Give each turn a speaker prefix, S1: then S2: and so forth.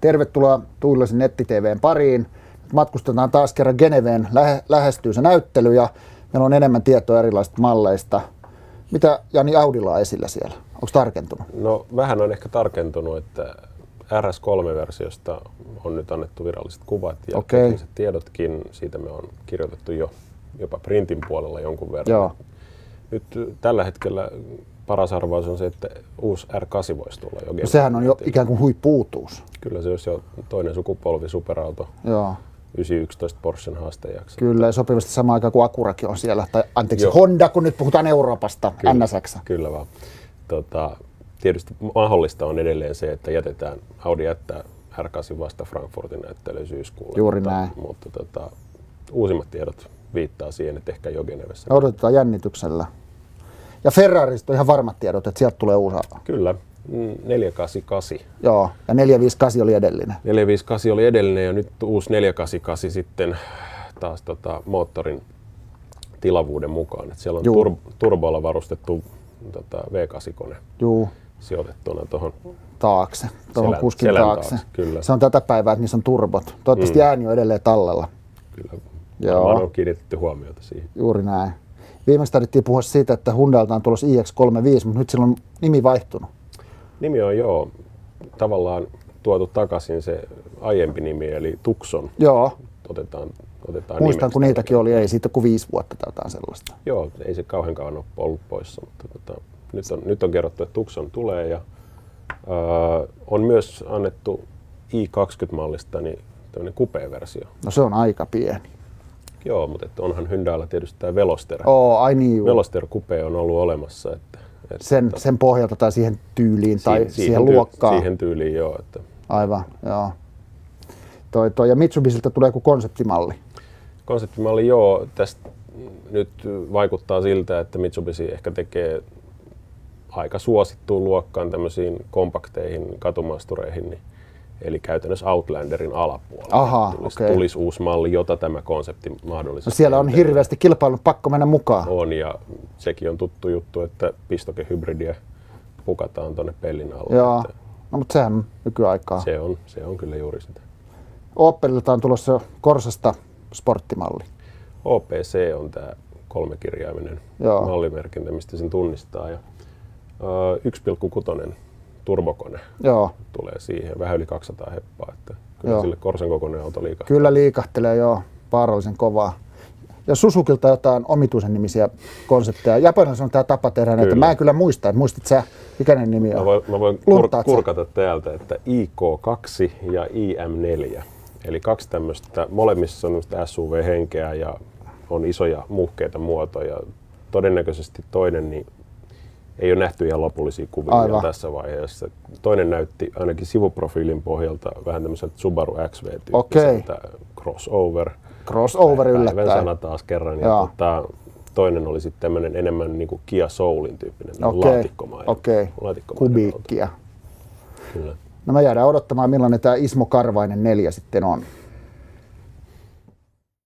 S1: Tervetuloa Tuilasin netti-tvn pariin. Matkustetaan taas kerran Geneveen, Lähe, lähestyy se näyttely ja meillä on enemmän tietoa erilaisista malleista. Mitä Jani Audila on esillä siellä? Onko tarkentunut?
S2: No vähän on ehkä tarkentunut, että RS3-versiosta on nyt annettu viralliset kuvat ja okay. tiedotkin. Siitä me on kirjoitettu jo jopa printin puolella jonkun verran. Joo. Nyt tällä hetkellä paras arvaus on se, että uusi R8 voisi tulla jo. No, sehän on jo ikään
S1: kuin huippuutuus.
S2: Kyllä se olisi jo toinen sukupolvi superauto. Joo. 911 Porschen haastajaksi. Kyllä,
S1: ja sopivasti sama aika kuin Akurakin on
S2: siellä, tai anteeksi Joo.
S1: Honda, kun nyt puhutaan Euroopasta, kyllä, NSX.
S2: Kyllä vaan. Tota, tietysti mahdollista on edelleen se, että jätetään, Audi jättää R8 vasta Frankfurtin näyttely syyskuulla. Juuri mutta, näin. Mutta tota, uusimmat tiedot viittaa siihen, että ehkä jo Genevessä.
S1: Odotetaan jännityksellä. Ja Ferrarista on ihan varmat tiedot, että sieltä tulee uusi auto. Kyllä,
S2: 488. Mm,
S1: Joo, ja 458 oli edellinen.
S2: 458 oli edellinen ja nyt uusi 488 sitten taas tota, moottorin tilavuuden mukaan. Et siellä on tur- turbolla varustettu tota, V8-kone Juu. sijoitettuna tuohon taakse, tuohon selän, kuskin selän taakse. taakse. Kyllä.
S1: Se on tätä päivää, että niissä on turbot. Toivottavasti mm. ääni on edelleen tallella. Kyllä, Joo. on
S2: kiinnitetty huomiota siihen.
S1: Juuri näin. Viimeksi tarvittiin puhua siitä, että Hyundalta on tulossa iX35, mutta nyt sillä on nimi vaihtunut.
S2: Nimi on joo tavallaan tuotu takaisin se aiempi nimi, eli Tukson. Joo. Otetaan, otetaan Muistan, nimestä. kun niitäkin
S1: oli, ei siitä kuin viisi vuotta tai jotain sellaista.
S2: Joo, ei se kauhean kauan ole ollut poissa, mutta tota, nyt, on, nyt on kerrottu, että Tukson tulee ja ää, äh, on myös annettu i20-mallista niin tämmöinen kupea versio.
S1: No se on aika pieni.
S2: Joo, mutta että onhan Hyndäällä tietysti tämä Veloster. Oh, ai niin, juu. Veloster Coupe on ollut olemassa. Että,
S1: että sen, että, tota sen pohjalta tai siihen tyyliin si- tai siihen, siihen luokkaan. Siihen
S2: tyyliin, joo. Että.
S1: Aivan, joo. Toi, toi. Ja Mitsubisilta tulee joku konseptimalli.
S2: Konseptimalli, joo. Tästä nyt vaikuttaa siltä, että Mitsubishi ehkä tekee aika suosittuun luokkaan tämmöisiin kompakteihin, katumaastureihin, niin Eli käytännössä Outlanderin alapuolella Aha, tulisi, okay. tulisi uusi malli, jota tämä konsepti mahdollisesti... No siellä on
S1: tehdä. hirveästi kilpailun, pakko mennä mukaan.
S2: On, ja sekin on tuttu juttu, että pistokehybridiä pukataan tuonne pellin alle. Joo,
S1: no, mutta sehän nykyaikaa. Se
S2: on, se on kyllä juuri sitä.
S1: Opelilta on tulossa Korsasta sporttimalli.
S2: OPC on tämä kolmekirjaiminen mallimerkintä, mistä sen tunnistaa. Ja, ö, 1,6 turbokone joo. tulee siihen, vähän yli 200 heppaa. Että kyllä joo. sille Korsan kokoinen auto liikahtelee.
S1: Kyllä liikahtelee, joo, vaarallisen kovaa. Ja Susukilta jotain omituisen nimisiä konsepteja. Japanissa on tämä tapa tehdä näitä. Mä en kyllä muista, että muistit sä, mikä ne nimi on? Mä voin,
S2: mä voin kur- kurkata täältä, että IK2 ja IM4. Eli kaksi tämmöistä, molemmissa on SUV-henkeä ja on isoja muhkeita muotoja. Todennäköisesti toinen niin ei ole nähty ihan lopullisia kuvia Aivan. tässä vaiheessa. Toinen näytti ainakin sivuprofiilin pohjalta vähän tämmöiseltä Subaru XV-tyyppiseltä okay. crossover.
S1: Crossover Päivän sana
S2: taas kerran. Ja tota, toinen oli sitten tämmöinen enemmän niin kuin Kia Soulin tyyppinen niinku okay. laatikkomainen. Okei, okay.
S1: kubiikkia. Kyllä. No me jäädään odottamaan, millainen tämä Ismo Karvainen 4 sitten on.